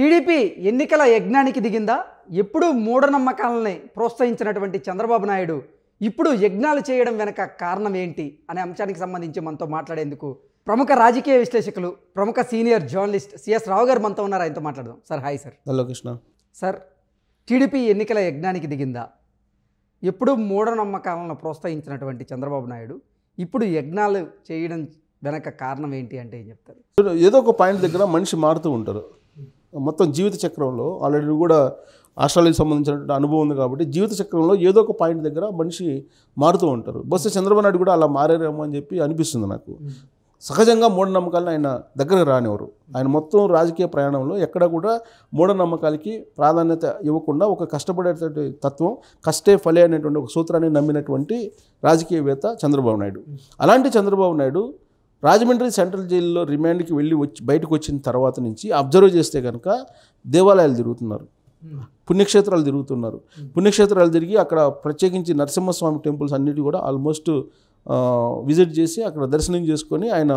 TDP ఎన్నికల యజ్ఞానికి దిగిందా ఎప్పుడూ మూఢనమ్మకాలని ప్రోత్సహించినటువంటి చంద్రబాబు నాయుడు ఇప్పుడు యజ్ఞాలు చేయడం వెనక కారణం ఏంటి అనే అంశానికి సంబంధించి మనతో మాట్లాడేందుకు ప్రముఖ రాజకీయ విశ్లేషకులు ప్రముఖ సీనియర్ జర్నలిస్ట్ సిఎస్ రావు గారు మనతో ఉన్నారు ఆయనతో మాట్లాడదాం sir hi sir hello Krishna sir TDP ఎన్నికల యజ్ఞానికి దిగిందా ఎప్పుడూ మూఢనమ్మకాలను ప్రోత్సహించినటువంటి చంద్రబాబు నాయుడు ఇప్పుడు యజ్ఞాలు చేయడం వెనక కారణం ఏంటి అంటే ఏం చెప్తారు ఏదో ఒక పాయింట్ దగ్గర మనిషి మారుతూ ఉంటారు మొత్తం జీవిత చక్రంలో ఆల్రెడీ కూడా ఆస్ట్రాలజీకి సంబంధించినటువంటి అనుభవం ఉంది కాబట్టి జీవిత చక్రంలో ఏదో ఒక పాయింట్ దగ్గర మనిషి మారుతూ ఉంటారు బస్సు చంద్రబాబు నాయుడు కూడా అలా మారేరేమో అని చెప్పి అనిపిస్తుంది నాకు సహజంగా మూఢనమ్మకాలను ఆయన దగ్గరకు రానివ్వరు ఆయన మొత్తం రాజకీయ ప్రయాణంలో ఎక్కడ కూడా మూఢనమ్మకాలకి ప్రాధాన్యత ఇవ్వకుండా ఒక కష్టపడేటువంటి తత్వం కష్టే ఫలే అనేటువంటి ఒక సూత్రాన్ని నమ్మినటువంటి రాజకీయవేత్త చంద్రబాబు నాయుడు అలాంటి చంద్రబాబు నాయుడు రాజమండ్రి సెంట్రల్ జైల్లో రిమాండ్కి వెళ్ళి వచ్చి బయటకు వచ్చిన తర్వాత నుంచి అబ్జర్వ్ చేస్తే కనుక దేవాలయాలు తిరుగుతున్నారు పుణ్యక్షేత్రాలు తిరుగుతున్నారు పుణ్యక్షేత్రాలు తిరిగి అక్కడ ప్రత్యేకించి నరసింహస్వామి టెంపుల్స్ అన్నిటి కూడా ఆల్మోస్ట్ విజిట్ చేసి అక్కడ దర్శనం చేసుకొని ఆయన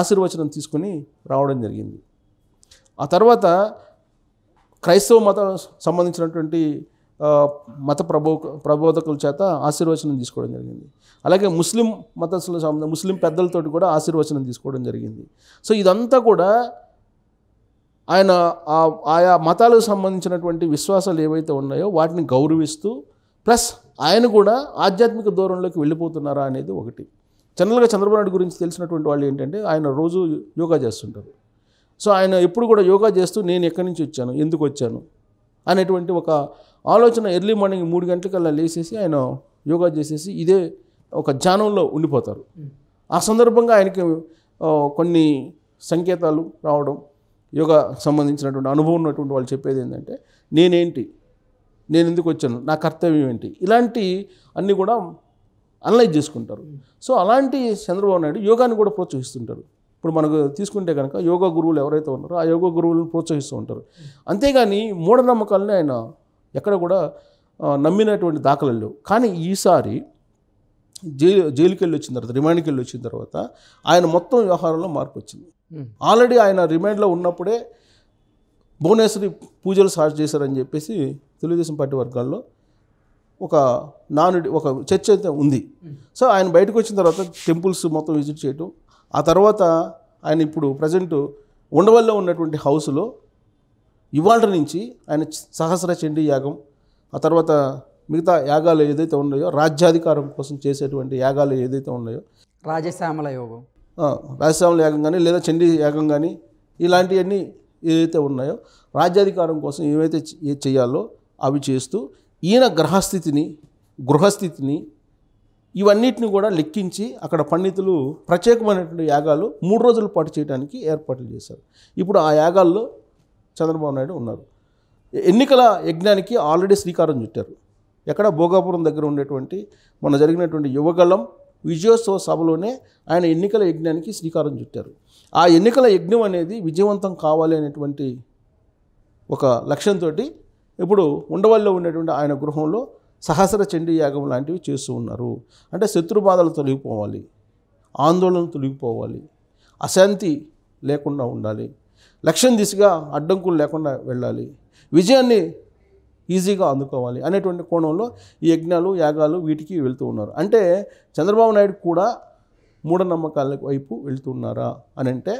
ఆశీర్వచనం తీసుకొని రావడం జరిగింది ఆ తర్వాత క్రైస్తవ మతం సంబంధించినటువంటి మత ప్రబో ప్రబోధకుల చేత ఆశీర్వచనం తీసుకోవడం జరిగింది అలాగే ముస్లిం మతస్థుల సంబంధం ముస్లిం పెద్దలతో కూడా ఆశీర్వచనం తీసుకోవడం జరిగింది సో ఇదంతా కూడా ఆయన ఆయా మతాలకు సంబంధించినటువంటి విశ్వాసాలు ఏవైతే ఉన్నాయో వాటిని గౌరవిస్తూ ప్లస్ ఆయన కూడా ఆధ్యాత్మిక దూరంలోకి వెళ్ళిపోతున్నారా అనేది ఒకటి జనరల్గా చంద్రబాబు నాయుడు గురించి తెలిసినటువంటి వాళ్ళు ఏంటంటే ఆయన రోజు యోగా చేస్తుంటారు సో ఆయన ఎప్పుడు కూడా యోగా చేస్తూ నేను ఎక్కడి నుంచి వచ్చాను ఎందుకు వచ్చాను అనేటువంటి ఒక ఆలోచన ఎర్లీ మార్నింగ్ మూడు గంటలకల్లా లేచేసి ఆయన యోగా చేసేసి ఇదే ఒక ధ్యానంలో ఉండిపోతారు ఆ సందర్భంగా ఆయనకి కొన్ని సంకేతాలు రావడం యోగా సంబంధించినటువంటి అనుభవం ఉన్నటువంటి వాళ్ళు చెప్పేది ఏంటంటే నేనేంటి నేను ఎందుకు వచ్చాను నా కర్తవ్యం ఏంటి ఇలాంటి అన్నీ కూడా అనలైజ్ చేసుకుంటారు సో అలాంటి చంద్రబాబు నాయుడు యోగాని కూడా ప్రోత్సహిస్తుంటారు ఇప్పుడు మనకు తీసుకుంటే కనుక యోగా గురువులు ఎవరైతే ఉన్నారో ఆ యోగా గురువులను ప్రోత్సహిస్తూ ఉంటారు అంతేగాని మూఢనమ్మకాలని ఆయన ఎక్కడ కూడా నమ్మినటువంటి దాఖలు లేవు కానీ ఈసారి జైలు జైలుకి వెళ్ళి వచ్చిన తర్వాత రిమాండ్కి వెళ్ళి వచ్చిన తర్వాత ఆయన మొత్తం వ్యవహారంలో మార్పు వచ్చింది ఆల్రెడీ ఆయన రిమాండ్లో ఉన్నప్పుడే భువనేశ్వరి పూజలు స్టార్ట్ చేశారని చెప్పేసి తెలుగుదేశం పార్టీ వర్గాల్లో ఒక నాను ఒక చర్చ అయితే ఉంది సో ఆయన బయటకు వచ్చిన తర్వాత టెంపుల్స్ మొత్తం విజిట్ చేయటం ఆ తర్వాత ఆయన ఇప్పుడు ప్రజెంట్ ఉండవల్లో ఉన్నటువంటి హౌస్లో ఇవాళ నుంచి ఆయన సహస్ర చండీ యాగం ఆ తర్వాత మిగతా యాగాలు ఏదైతే ఉన్నాయో రాజ్యాధికారం కోసం చేసేటువంటి యాగాలు ఏదైతే ఉన్నాయో రాజశ్యామల యోగం రాజశ్యామల యాగం కానీ లేదా చండీ యాగం కానీ ఇలాంటివన్నీ ఏదైతే ఉన్నాయో రాజ్యాధికారం కోసం ఏవైతే చేయాలో అవి చేస్తూ ఈయన గ్రహస్థితిని గృహస్థితిని ఇవన్నిటిని కూడా లెక్కించి అక్కడ పండితులు ప్రత్యేకమైనటువంటి యాగాలు మూడు రోజుల పాటు చేయడానికి ఏర్పాట్లు చేశారు ఇప్పుడు ఆ యాగాల్లో చంద్రబాబు నాయుడు ఉన్నారు ఎన్నికల యజ్ఞానికి ఆల్రెడీ శ్రీకారం చుట్టారు ఎక్కడ భోగాపురం దగ్గర ఉండేటువంటి మన జరిగినటువంటి యువగళం విజయోత్సవ సభలోనే ఆయన ఎన్నికల యజ్ఞానికి శ్రీకారం చుట్టారు ఆ ఎన్నికల యజ్ఞం అనేది విజయవంతం కావాలి అనేటువంటి ఒక లక్ష్యంతో ఇప్పుడు ఉండవల్లో ఉండేటువంటి ఆయన గృహంలో సహస్ర చండీ యాగం లాంటివి చేస్తూ ఉన్నారు అంటే శత్రు బాధలు తొలగిపోవాలి ఆందోళన తొలగిపోవాలి అశాంతి లేకుండా ఉండాలి లక్ష్యం దిశగా అడ్డంకులు లేకుండా వెళ్ళాలి విజయాన్ని ఈజీగా అందుకోవాలి అనేటువంటి కోణంలో ఈ యజ్ఞాలు యాగాలు వీటికి వెళ్తూ ఉన్నారు అంటే చంద్రబాబు నాయుడు కూడా మూఢనమ్మకాల వైపు వెళ్తున్నారా అని అంటే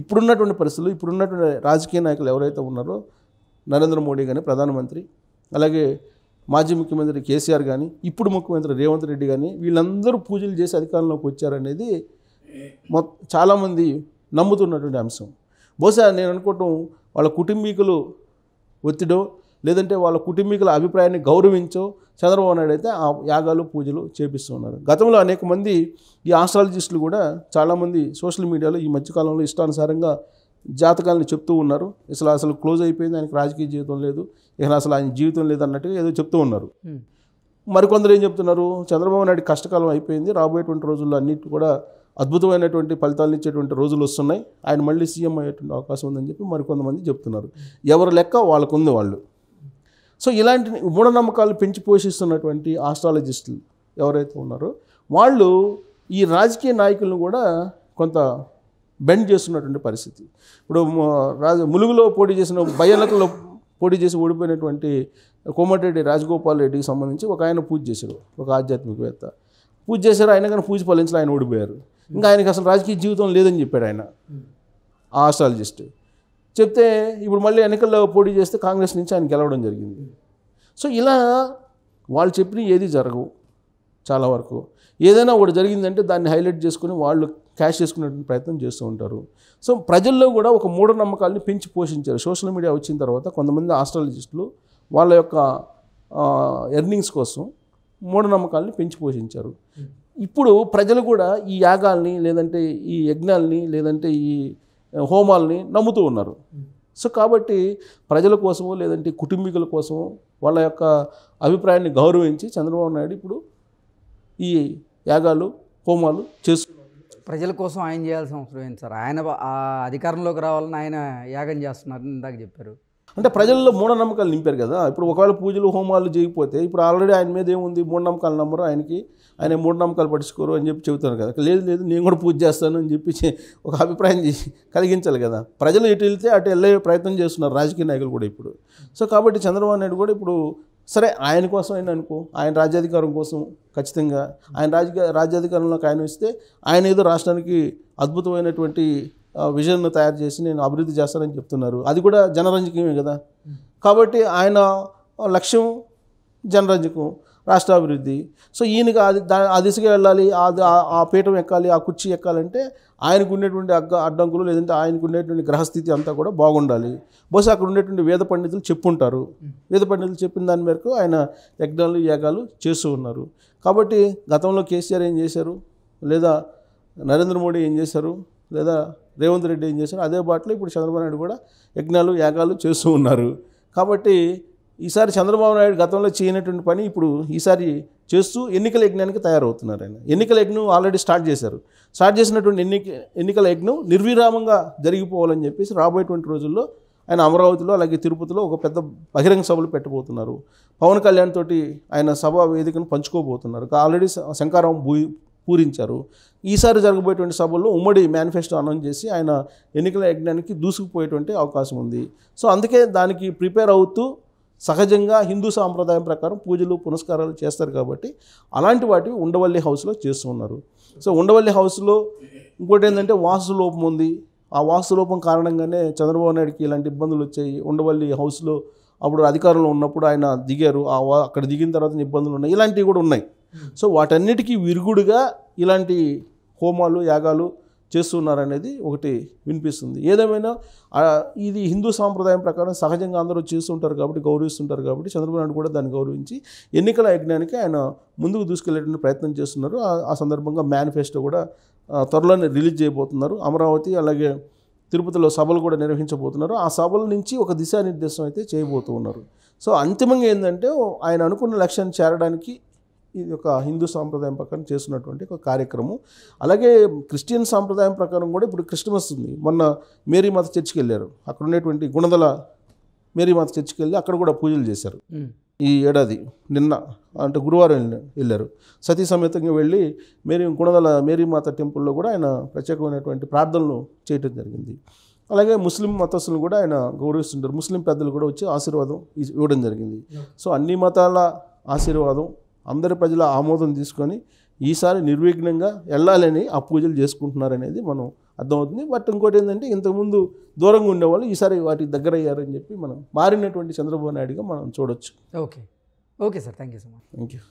ఇప్పుడున్నటువంటి పరిస్థితులు ఇప్పుడున్నటువంటి రాజకీయ నాయకులు ఎవరైతే ఉన్నారో నరేంద్ర మోడీ కానీ ప్రధానమంత్రి అలాగే మాజీ ముఖ్యమంత్రి కేసీఆర్ కానీ ఇప్పుడు ముఖ్యమంత్రి రేవంత్ రెడ్డి కానీ వీళ్ళందరూ పూజలు చేసి అధికారంలోకి వచ్చారనేది మొ చాలామంది నమ్ముతున్నటువంటి అంశం బహుశా నేను అనుకోవటం వాళ్ళ కుటుంబీకులు ఒత్తిడో లేదంటే వాళ్ళ కుటుంబీకుల అభిప్రాయాన్ని గౌరవించో చంద్రబాబు నాయుడు అయితే ఆ యాగాలు పూజలు చేపిస్తున్నారు గతంలో అనేక మంది ఈ ఆస్ట్రాలజిస్టులు కూడా చాలామంది సోషల్ మీడియాలో ఈ మధ్యకాలంలో ఇష్టానుసారంగా జాతకాలను చెప్తూ ఉన్నారు అసలు అసలు క్లోజ్ అయిపోయింది ఆయనకు రాజకీయ జీవితం లేదు ఇక అసలు ఆయన జీవితం లేదు అన్నట్టుగా ఏదో చెప్తూ ఉన్నారు మరికొందరు ఏం చెప్తున్నారు చంద్రబాబు నాయుడు కష్టకాలం అయిపోయింది రాబోయేటువంటి రోజుల్లో అన్నిటి కూడా అద్భుతమైనటువంటి ఫలితాలు ఇచ్చేటువంటి రోజులు వస్తున్నాయి ఆయన మళ్ళీ సీఎం అయ్యేటువంటి అవకాశం ఉందని చెప్పి మరికొంతమంది చెప్తున్నారు ఎవరి లెక్క వాళ్ళకుంది వాళ్ళు సో ఇలాంటి మూఢనమ్మకాలు పెంచి పోషిస్తున్నటువంటి ఆస్ట్రాలజిస్టులు ఎవరైతే ఉన్నారో వాళ్ళు ఈ రాజకీయ నాయకులను కూడా కొంత బెండ్ చేస్తున్నటువంటి పరిస్థితి ఇప్పుడు రాజ ములుగులో పోటీ చేసిన బయలకలో పోటీ చేసి ఓడిపోయినటువంటి కోమటిరెడ్డి రాజగోపాల్ రెడ్డికి సంబంధించి ఒక ఆయన పూజ చేశారు ఒక ఆధ్యాత్మికవేత్త పూజ చేశారు ఆయన కానీ పూజ ఫలించాలి ఆయన ఓడిపోయారు ఇంకా ఆయనకి అసలు రాజకీయ జీవితం లేదని చెప్పాడు ఆయన ఆ ఆస్ట్రాలజిస్ట్ చెప్తే ఇప్పుడు మళ్ళీ ఎన్నికల్లో పోటీ చేస్తే కాంగ్రెస్ నుంచి ఆయన గెలవడం జరిగింది సో ఇలా వాళ్ళు చెప్పిన ఏది జరగవు చాలా వరకు ఏదైనా ఒకటి జరిగిందంటే దాన్ని హైలైట్ చేసుకుని వాళ్ళు క్యాష్ చేసుకునేటువంటి ప్రయత్నం చేస్తూ ఉంటారు సో ప్రజల్లో కూడా ఒక మూఢనమ్మకాల్ని పెంచి పోషించారు సోషల్ మీడియా వచ్చిన తర్వాత కొంతమంది ఆస్ట్రాలజిస్టులు వాళ్ళ యొక్క ఎర్నింగ్స్ కోసం మూఢనమ్మకాల్ని పెంచి పోషించారు ఇప్పుడు ప్రజలు కూడా ఈ యాగాల్ని లేదంటే ఈ యజ్ఞాల్ని లేదంటే ఈ హోమాల్ని నమ్ముతూ ఉన్నారు సో కాబట్టి ప్రజల కోసము లేదంటే కుటుంబీకుల కోసము వాళ్ళ యొక్క అభిప్రాయాన్ని గౌరవించి చంద్రబాబు నాయుడు ఇప్పుడు ఈ యాగాలు హోమాలు చేస్తున్నారు ప్రజల కోసం ఆయన చేయాల్సిన అవసరం ఏంటి సార్ ఆయన అధికారంలోకి రావాలని ఆయన యాగం చేస్తున్నారని ఇందాక చెప్పారు అంటే ప్రజల్లో మూఢనమ్మకాలు నింపారు కదా ఇప్పుడు ఒకవేళ పూజలు హోమాలు చేయకపోతే ఇప్పుడు ఆల్రెడీ ఆయన మీద ఏముంది మూఢనమ్మకాలు నమ్మరు ఆయనకి ఆయన మూఢనమ్మకాలు పట్టించుకోరు అని చెప్పి చెబుతారు కదా లేదు లేదు నేను కూడా పూజ చేస్తాను అని చెప్పి ఒక అభిప్రాయం కలిగించాలి కదా ప్రజలు ఇటు వెళ్తే అటు వెళ్ళే ప్రయత్నం చేస్తున్నారు రాజకీయ నాయకులు కూడా ఇప్పుడు సో కాబట్టి చంద్రబాబు నాయుడు కూడా ఇప్పుడు సరే ఆయన కోసం అయినా అనుకో ఆయన రాజ్యాధికారం కోసం ఖచ్చితంగా ఆయన రాజకీయ రాజ్యాధికారంలోకి ఆయన వస్తే ఆయన ఏదో రాష్ట్రానికి అద్భుతమైనటువంటి విజన్ను తయారు చేసి నేను అభివృద్ధి చేస్తానని చెప్తున్నారు అది కూడా జనరంజకమే కదా కాబట్టి ఆయన లక్ష్యం జనరంజకం రాష్ట్రాభివృద్ధి సో ఈయనకి అది దా ఆ దిశగా వెళ్ళాలి ఆ పీఠం ఎక్కాలి ఆ కుర్చీ ఎక్కాలంటే ఆయనకు ఉండేటువంటి అగ్గ అడ్డంకులు లేదంటే ఆయనకు ఉండేటువంటి గ్రహస్థితి అంతా కూడా బాగుండాలి బహుశా అక్కడ ఉండేటువంటి వేద పండితులు చెప్పుంటారు వేద పండితులు చెప్పిన దాని మేరకు ఆయన యజ్ఞాలు యాగాలు చేస్తూ ఉన్నారు కాబట్టి గతంలో కేసీఆర్ ఏం చేశారు లేదా నరేంద్ర మోడీ ఏం చేశారు లేదా రేవంత్ రెడ్డి ఏం చేశారు అదే బాటలో ఇప్పుడు చంద్రబాబు నాయుడు కూడా యజ్ఞాలు యాగాలు చేస్తూ ఉన్నారు కాబట్టి ఈసారి చంద్రబాబు నాయుడు గతంలో చేయనటువంటి పని ఇప్పుడు ఈసారి చేస్తూ ఎన్నికల యజ్ఞానికి తయారవుతున్నారు ఆయన ఎన్నికల యజ్ఞం ఆల్రెడీ స్టార్ట్ చేశారు స్టార్ట్ చేసినటువంటి ఎన్నిక ఎన్నికల యజ్ఞం నిర్విరామంగా జరిగిపోవాలని చెప్పేసి రాబోయేటువంటి రోజుల్లో ఆయన అమరావతిలో అలాగే తిరుపతిలో ఒక పెద్ద బహిరంగ సభలు పెట్టబోతున్నారు పవన్ కళ్యాణ్ తోటి ఆయన సభా వేదికను పంచుకోబోతున్నారు ఆల్రెడీ శంకారాం భూ పూరించారు ఈసారి జరగబోయేటువంటి సభల్లో ఉమ్మడి మేనిఫెస్టో అనౌన్స్ చేసి ఆయన ఎన్నికల యజ్ఞానికి దూసుకుపోయేటువంటి అవకాశం ఉంది సో అందుకే దానికి ప్రిపేర్ అవుతూ సహజంగా హిందూ సాంప్రదాయం ప్రకారం పూజలు పునస్కారాలు చేస్తారు కాబట్టి అలాంటి వాటివి ఉండవల్లి హౌస్లో చేస్తున్నారు సో ఉండవల్లి హౌస్లో ఇంకోటి ఏంటంటే వాసులోపం ఉంది ఆ వాసులోపం కారణంగానే చంద్రబాబు నాయుడుకి ఇలాంటి ఇబ్బందులు వచ్చాయి ఉండవల్లి హౌస్లో అప్పుడు అధికారంలో ఉన్నప్పుడు ఆయన దిగారు అక్కడ దిగిన తర్వాత ఇబ్బందులు ఉన్నాయి ఇలాంటివి కూడా ఉన్నాయి సో వాటన్నిటికీ విరుగుడుగా ఇలాంటి హోమాలు యాగాలు చేస్తున్నారనేది ఒకటి వినిపిస్తుంది ఏదేమైనా ఇది హిందూ సాంప్రదాయం ప్రకారం సహజంగా అందరూ చేస్తుంటారు కాబట్టి గౌరవిస్తుంటారు కాబట్టి చంద్రబాబు నాయుడు కూడా దాన్ని గౌరవించి ఎన్నికల యజ్ఞానికి ఆయన ముందుకు తీసుకెళ్లేటువంటి ప్రయత్నం చేస్తున్నారు ఆ సందర్భంగా మేనిఫెస్టో కూడా త్వరలోనే రిలీజ్ చేయబోతున్నారు అమరావతి అలాగే తిరుపతిలో సభలు కూడా నిర్వహించబోతున్నారు ఆ సభల నుంచి ఒక దిశానిర్దేశం అయితే చేయబోతున్నారు సో అంతిమంగా ఏంటంటే ఆయన అనుకున్న లక్ష్యాన్ని చేరడానికి ఇది ఒక హిందూ సాంప్రదాయం ప్రకారం చేస్తున్నటువంటి ఒక కార్యక్రమం అలాగే క్రిస్టియన్ సాంప్రదాయం ప్రకారం కూడా ఇప్పుడు క్రిస్టమస్ ఉంది మొన్న మేరీ మాత చర్చికి వెళ్ళారు అక్కడ ఉండేటువంటి గుణదల మేరీ మాత చర్చికి వెళ్ళి అక్కడ కూడా పూజలు చేశారు ఈ ఏడాది నిన్న అంటే గురువారం వెళ్ళారు సతీ సమేతంగా వెళ్ళి మేరీ గుణదల మేరీ మాత టెంపుల్లో కూడా ఆయన ప్రత్యేకమైనటువంటి ప్రార్థనలు చేయటం జరిగింది అలాగే ముస్లిం మతస్థులను కూడా ఆయన గౌరవిస్తుంటారు ముస్లిం పెద్దలు కూడా వచ్చి ఆశీర్వాదం ఇవ్వడం జరిగింది సో అన్ని మతాల ఆశీర్వాదం అందరి ప్రజల ఆమోదం తీసుకొని ఈసారి నిర్విఘ్నంగా వెళ్ళాలని ఆ పూజలు చేసుకుంటున్నారనేది మనం అర్థమవుతుంది బట్ ఇంకోటి ఏంటంటే ఇంతకుముందు దూరంగా ఉండేవాళ్ళు ఈసారి వాటికి దగ్గర అయ్యారని చెప్పి మనం మారినటువంటి చంద్రబాబు నాయుడుగా మనం చూడొచ్చు okay okay sir thank you so much thank you